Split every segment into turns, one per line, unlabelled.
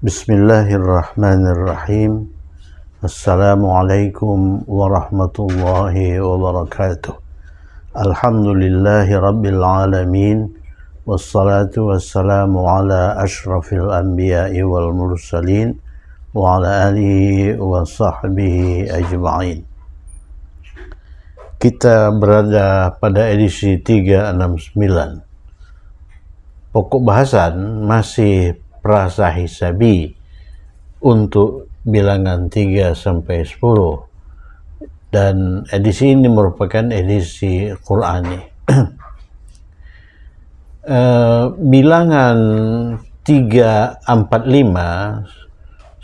Bismillahirrahmanirrahim. Assalamualaikum warahmatullahi wabarakatuh. Alhamdulillahi rabbil alamin. Wassalatu wassalamu ala ashrafil anbiya'i wal mursalin wa ala alihi wa sahbihi ajma'in. Kita berada pada edisi 369. Pokok bahasan masih prasa hisabi untuk bilangan 3 sampai 10 dan edisi ini merupakan edisi Qur'ani e, eh, bilangan 3, 4, 5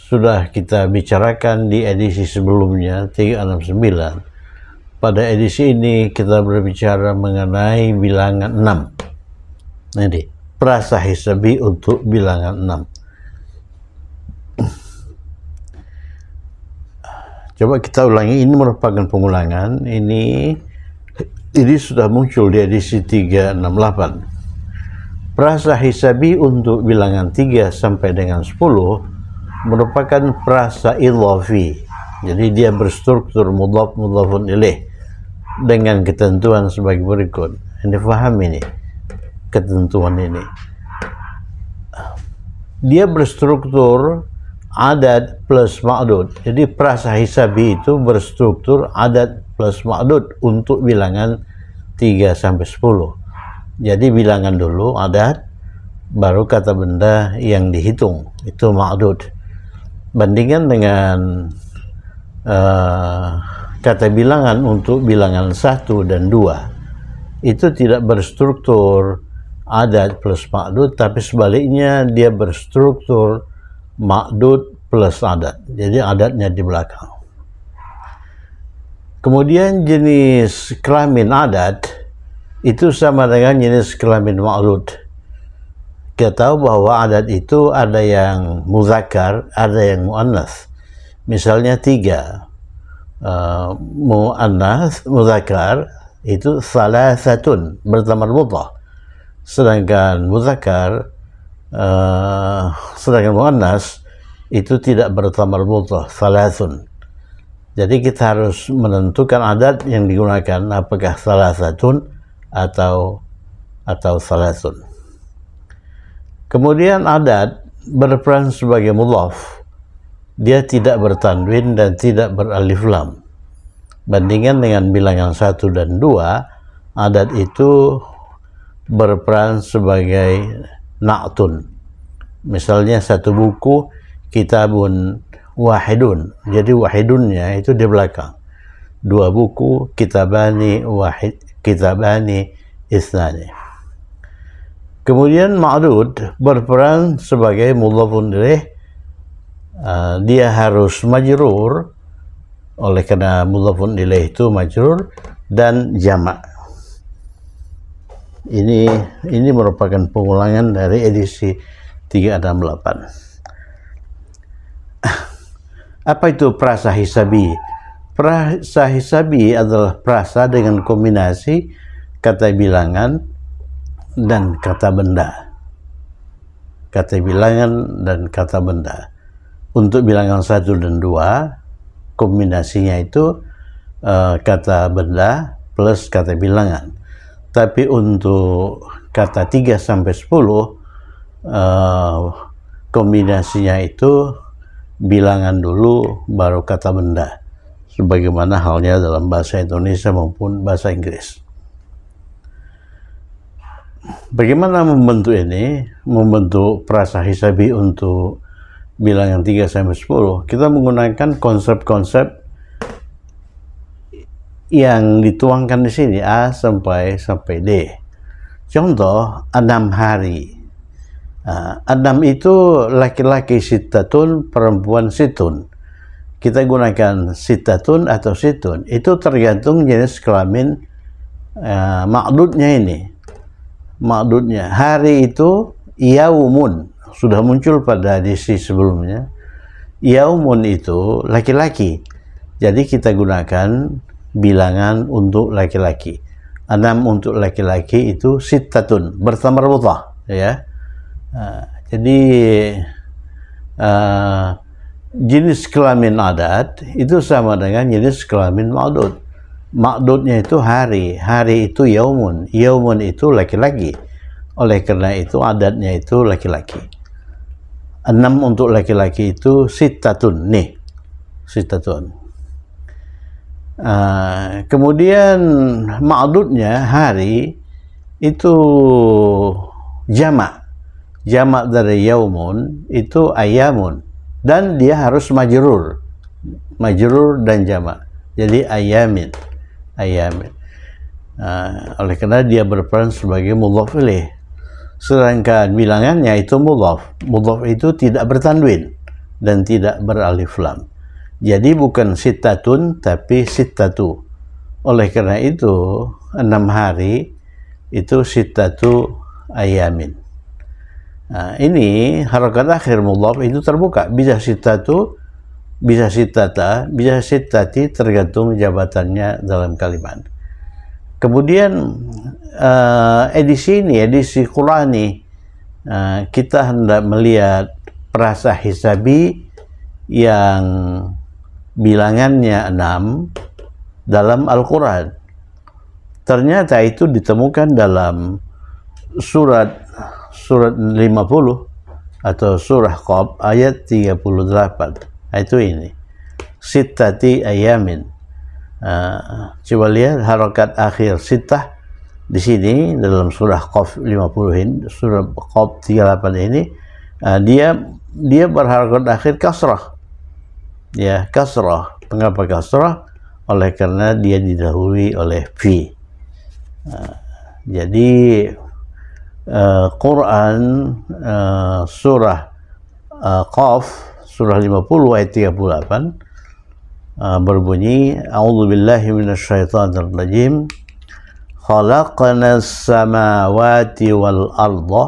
sudah kita bicarakan di edisi sebelumnya 3, 9 pada edisi ini kita berbicara mengenai bilangan 6 nanti Perasa hisabi untuk bilangan 6. Coba kita ulangi, ini merupakan pengulangan. Ini ini sudah muncul di edisi 368. Perasa hisabi untuk bilangan 3 sampai dengan 10 merupakan perasa ilofi Jadi dia berstruktur mudhaf mudhafun ilih dengan ketentuan sebagai berikut. Ini faham ini ketentuan ini. Dia berstruktur adat plus ma'dud. Jadi prasahisabi hisabi itu berstruktur adat plus ma'dud untuk bilangan 3 sampai 10. Jadi bilangan dulu adat baru kata benda yang dihitung itu ma'dud. Bandingkan dengan uh, kata bilangan untuk bilangan 1 dan 2 itu tidak berstruktur adat plus makdud tapi sebaliknya dia berstruktur makdud plus adat jadi adatnya di belakang kemudian jenis kelamin adat itu sama dengan jenis kelamin makdud kita tahu bahwa adat itu ada yang muzakar ada yang mu'annas misalnya tiga uh, mu'annas muzakar itu salah satun bertamar mutlah sedangkan muzakar, uh, eh, sedangkan muannas itu tidak bertamar mutlak salasun jadi kita harus menentukan adat yang digunakan apakah salah salasatun atau atau salasun kemudian adat berperan sebagai mudhaf dia tidak bertanwin dan tidak beralif lam Bandingkan dengan bilangan satu dan dua adat itu berperan sebagai naktun. Misalnya satu buku kitabun wahidun. Jadi wahidunnya itu di belakang. Dua buku kitabani wahid kitabani isnani. Kemudian ma'dud berperan sebagai mudhafun ilaih. dia harus majrur oleh karena mudhafun ilaih itu majrur dan jamak ini ini merupakan pengulangan dari edisi 368 apa itu prasa hisabi prasa hisabi adalah prasa dengan kombinasi kata bilangan dan kata benda kata bilangan dan kata benda untuk bilangan satu dan dua kombinasinya itu uh, kata benda plus kata bilangan tapi untuk kata 3 sampai 10 uh, eh, kombinasinya itu bilangan dulu baru kata benda sebagaimana halnya dalam bahasa Indonesia maupun bahasa Inggris. Bagaimana membentuk ini? Membentuk perasa hisabi untuk bilangan 3 sampai 10. Kita menggunakan konsep-konsep yang dituangkan di sini A sampai sampai D. Contoh enam hari. Uh, itu laki-laki sitatun, perempuan situn. Kita gunakan sitatun atau situn. Itu tergantung jenis kelamin uh, makdudnya ini. Makdudnya hari itu yaumun sudah muncul pada edisi sebelumnya. Yaumun itu laki-laki. Jadi kita gunakan bilangan untuk laki-laki. Enam untuk laki-laki itu sitatun bertamarutah ya. Uh, jadi uh, jenis kelamin adat itu sama dengan jenis kelamin ma'dud. Ma'dudnya itu hari, hari itu yaumun, yaumun itu laki-laki. Oleh karena itu adatnya itu laki-laki. Enam untuk laki-laki itu sitatun nih, sitatun. Uh, kemudian ma'dudnya hari itu jamak. Jamak dari yaumun itu ayamun dan dia harus majrur. Majrur dan jamak. Jadi ayamin. Ayamin. Uh, ah, oleh karena dia berperan sebagai mudhaf ilaih. Sedangkan bilangannya itu mudhaf. Mudhaf itu tidak bertanwin dan tidak beralif lam. Jadi bukan sitatun tapi sitatu. Oleh karena itu, enam hari itu sitatu ayamin. Nah, ini harokat akhir mudhaf itu terbuka. Bisa sitatu, bisa sitata, bisa sitati tergantung jabatannya dalam kalimat. Kemudian uh, edisi ini, edisi Qurani, uh, kita hendak melihat perasa hisabi yang bilangannya enam dalam Al-Quran. Ternyata itu ditemukan dalam surat surat 50 atau surah Qab ayat 38. Nah, itu ini. Sittati ayamin. Uh, coba lihat harokat akhir sitah di sini dalam surah Qaf 50 ini, surah Qaf 38 ini uh, dia dia berharokat akhir kasrah ya kasrah mengapa kasrah oleh karena dia didahului oleh fi nah, jadi uh, Quran uh, surah uh, Qaf surah 50 ayat 38 uh, berbunyi A'udzubillahi minasyaitonirrajim khalaqana samawati wal arda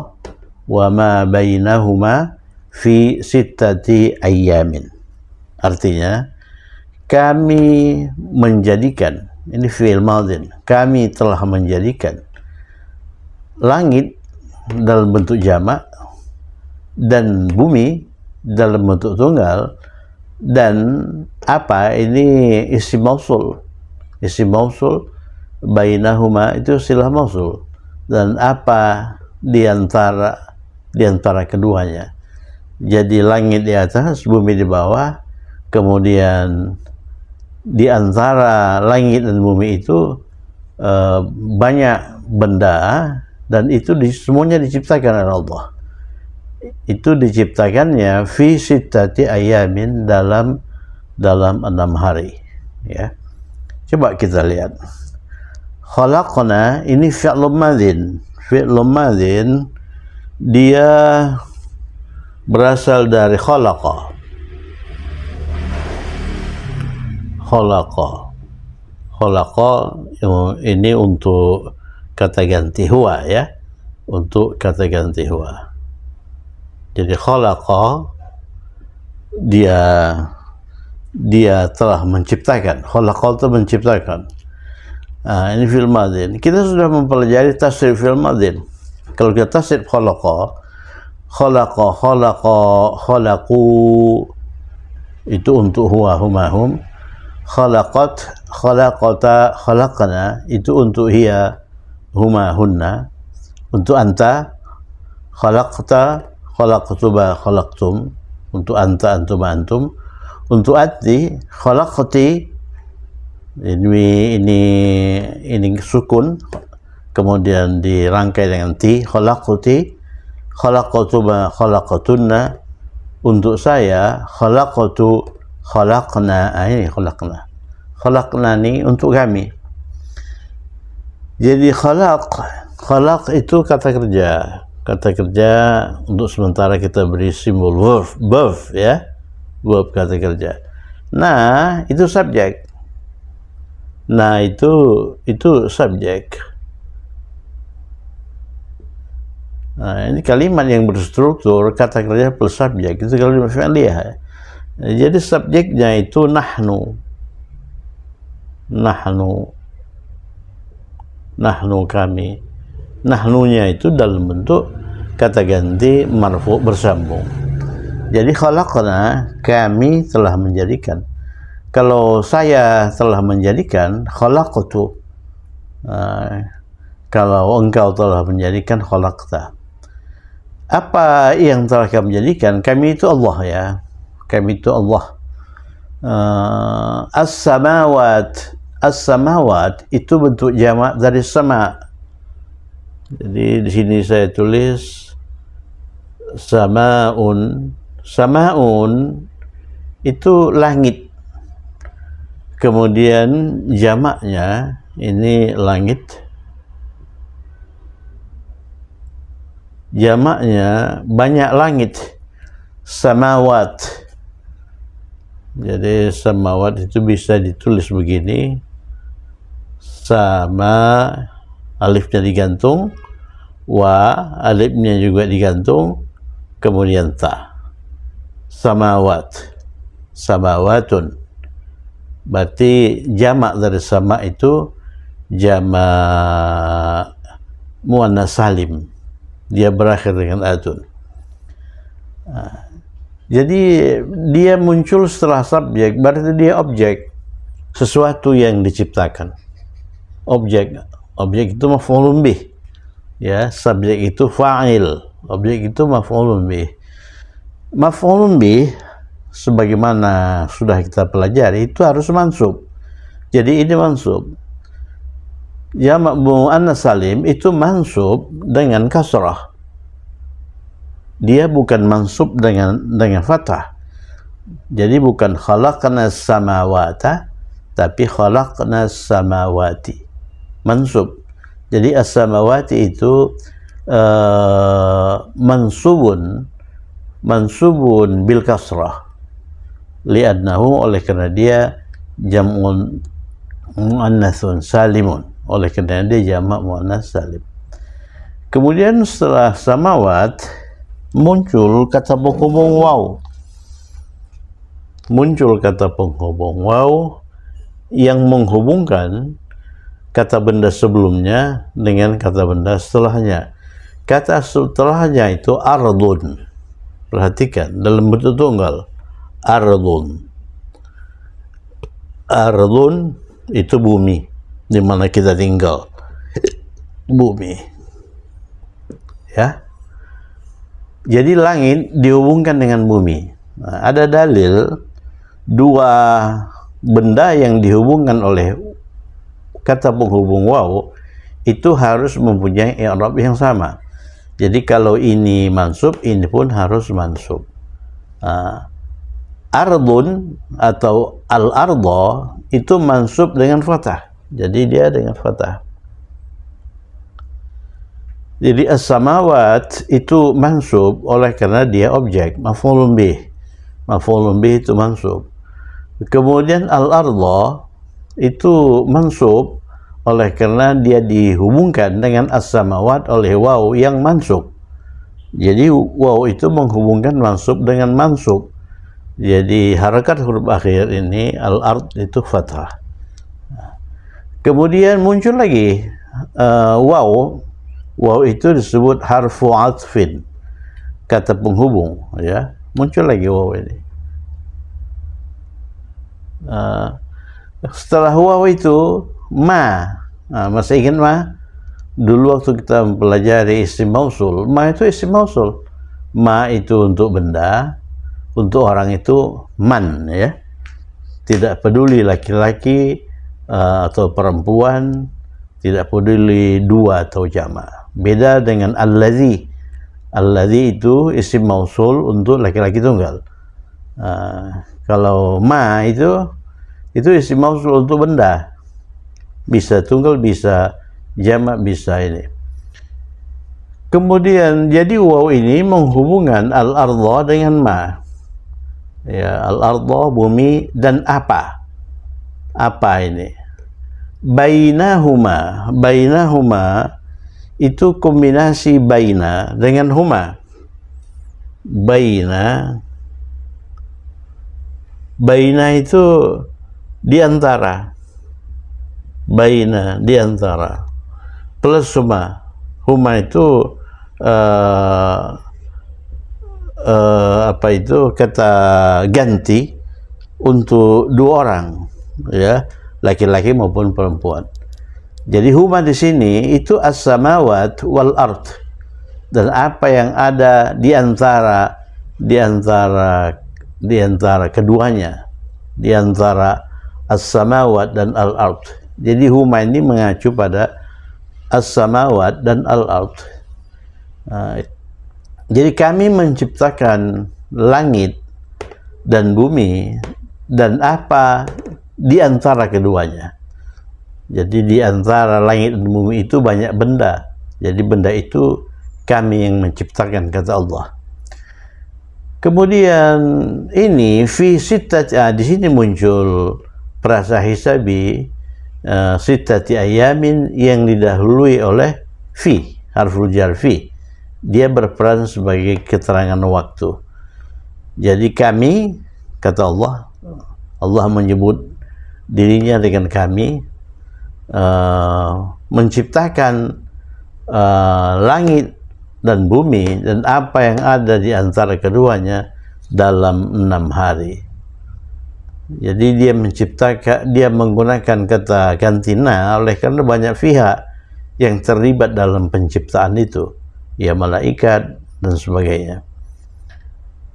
wa ma bainahuma fi sittati ayyamin Artinya, kami menjadikan, ini fi'il madin, kami telah menjadikan langit dalam bentuk jamak dan bumi dalam bentuk tunggal dan apa ini isi mausul isi mausul bainahuma itu silah mausul dan apa diantara diantara keduanya jadi langit di atas bumi di bawah kemudian di antara langit dan bumi itu e, banyak benda dan itu di, semuanya diciptakan oleh Allah itu diciptakannya fi sittati ayamin dalam dalam enam hari ya coba kita lihat khalaqna ini fi'lun madhin fi'lun madhin dia berasal dari khalaqah holako. Holako ya, ini untuk kata ganti huwa ya. Untuk kata ganti huwa. Jadi holako dia dia telah menciptakan. Holako itu menciptakan. Nah, ini film adin. Kita sudah mempelajari tafsir film adin. Kalau kita tafsir holako, holako, holako, holaku itu untuk huwa humahum. hum khalaqat khalaqata khalaqana itu untuk hiya huma hunna untuk anta khalaqta khalaqtuba khalaqtum untuk anta antum antum untuk ati khalaqti ini ini ini sukun kemudian dirangkai dengan ti khalaqti khalaqtuba khalaqtunna untuk saya khalaqtu khalaqna ay ah, khalaqna khalaqna ni untuk kami jadi khalaq khalaq itu kata kerja kata kerja untuk sementara kita beri simbol verb verb ya verb kata kerja nah itu subjek nah itu itu subjek nah ini kalimat yang berstruktur kata kerja plus subjek itu kalau di ya jadi subjeknya itu nahnu. Nahnu. Nahnu kami. Nahnunya itu dalam bentuk kata ganti marfu bersambung. Jadi khalaqna kami telah menjadikan. Kalau saya telah menjadikan khalaqtu. Uh, kalau engkau telah menjadikan khalaqta. Apa yang telah kami jadikan? Kami itu Allah ya kayak itu Allah uh, as-samawat as-samawat itu bentuk jamak dari sama jadi di sini saya tulis samaun samaun itu langit kemudian jamaknya ini langit jamaknya banyak langit samawat jadi samawat itu bisa ditulis begini. Sama alifnya digantung, wa alifnya juga digantung, kemudian ta. Samawat. Samawatun. Berarti jamak dari sama itu jamak muannas salim. Dia berakhir dengan atun. Nah. Jadi dia muncul setelah subjek, berarti dia objek. Sesuatu yang diciptakan. Objek. Objek itu maf'ulun bih. Ya, subjek itu fa'il. Objek itu maf'ulun bih. Maf'ulun bih sebagaimana sudah kita pelajari itu harus mansub. Jadi ini mansub. Ya mu'annas salim itu mansub dengan kasrah dia bukan mansub dengan dengan fathah jadi bukan khalaqna samawata tapi khalaqna samawati mansub jadi as-samawati itu uh, mansubun mansubun bil kasrah li'annahu oleh karena dia jam'un mu'annathun salimun oleh karena dia jamak mu'annas salim kemudian setelah samawat muncul kata penghubung wow muncul kata penghubung wow yang menghubungkan kata benda sebelumnya dengan kata benda setelahnya kata setelahnya itu ardun perhatikan dalam bentuk tunggal ardun ardun itu bumi di mana kita tinggal bumi ya jadi langit dihubungkan dengan bumi. Nah, ada dalil dua benda yang dihubungkan oleh kata penghubung waw itu harus mempunyai i'rab yang sama. Jadi kalau ini mansub, ini pun harus mansub. nah, ardun atau al-ardo itu mansub dengan fatah. Jadi dia dengan fatah. Jadi as-samawat itu mansub oleh karena dia objek, maf'ulun bih. Maf'ulun bih itu mansub. Kemudian al-ardha itu mansub oleh karena dia dihubungkan dengan as-samawat oleh waw yang mansub. Jadi waw itu menghubungkan mansub dengan mansub. Jadi harakat huruf akhir ini al-ard itu fathah. Kemudian muncul lagi uh, waw Waw itu disebut harfu atfin. Kata penghubung ya. Muncul lagi waw ini. Uh, setelah waw itu ma. Nah, masih ingin ma? Dulu waktu kita mempelajari isim mausul, ma itu isim mausul. Ma itu untuk benda, untuk orang itu man ya. Tidak peduli laki-laki uh, atau perempuan, tidak peduli dua atau jamaah. Beda dengan al-ladhi allazi. Allazi itu isim mausul untuk laki-laki tunggal. Uh, kalau ma itu itu isim mausul untuk benda. Bisa tunggal, bisa jamak, bisa ini. Kemudian jadi waw ini menghubungkan al-ardha dengan ma. Ya, al-ardha bumi dan apa? Apa ini? Bainahuma, bainahuma itu kombinasi baina dengan huma baina baina itu diantara baina diantara plus huma huma itu uh, uh, apa itu kata ganti untuk dua orang ya laki-laki maupun perempuan jadi huma di sini itu as-samawat wal art Dan apa yang ada di antara di antara di antara keduanya, di antara as-samawat dan al art Jadi huma ini mengacu pada as-samawat dan al art nah, jadi kami menciptakan langit dan bumi dan apa di antara keduanya. Jadi di antara langit dan bumi itu banyak benda. Jadi benda itu kami yang menciptakan kata Allah. Kemudian ini fi sitat ah, di sini muncul perasa hisabi uh, eh, sitati ayamin yang didahului oleh fi harful jar fi. Dia berperan sebagai keterangan waktu. Jadi kami kata Allah Allah menyebut dirinya dengan kami Eh, menciptakan uh, langit dan bumi dan apa yang ada di antara keduanya dalam enam hari. Jadi dia menciptakan, dia menggunakan kata kantina oleh karena banyak pihak yang terlibat dalam penciptaan itu, ya malaikat dan sebagainya.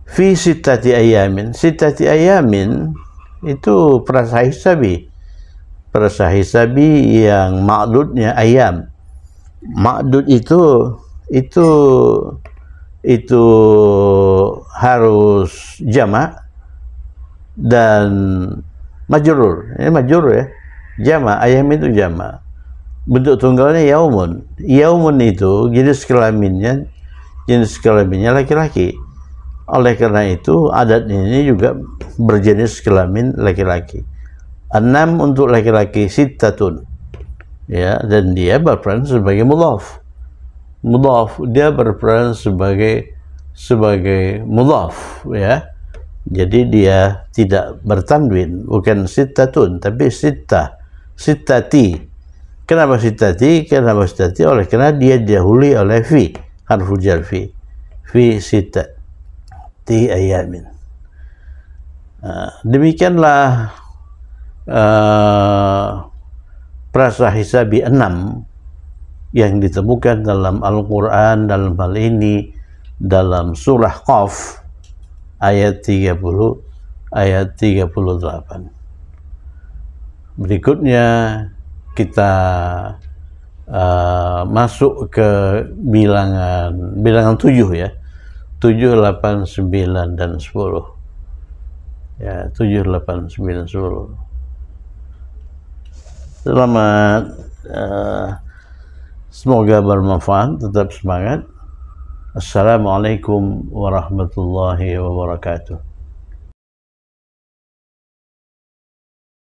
Fi sitati ayamin, sitati ayamin itu sabi persahi sabi yang makdudnya ayam makdud itu itu itu harus jamak dan majrur ini ya, majrur ya jamak ayam itu jamak bentuk tunggalnya yaumun yaumun itu jenis kelaminnya jenis kelaminnya laki-laki oleh karena itu adat ini juga berjenis kelamin laki-laki enam untuk laki-laki sitatun ya dan dia berperan sebagai mudhaf mudhaf dia berperan sebagai sebagai mudhaf ya jadi dia tidak bertanwin bukan sitatun tapi sitta sitati kenapa sitati kenapa sitati oleh karena dia dihuli oleh fi harfu jar fi fi sitati ayamin ah, demikianlah Eh, prasa hisabi 6 yang ditemukan dalam Al-Quran dalam hal ini dalam surah Qaf ayat 30 ayat 38 berikutnya kita uh, masuk ke bilangan bilangan 7 ya 7, 8, 9, dan 10 ya 7, 8, 9, 10 Selamat. Eh, semoga bermanfaat. Tetap semangat. Assalamualaikum warahmatullahi wabarakatuh.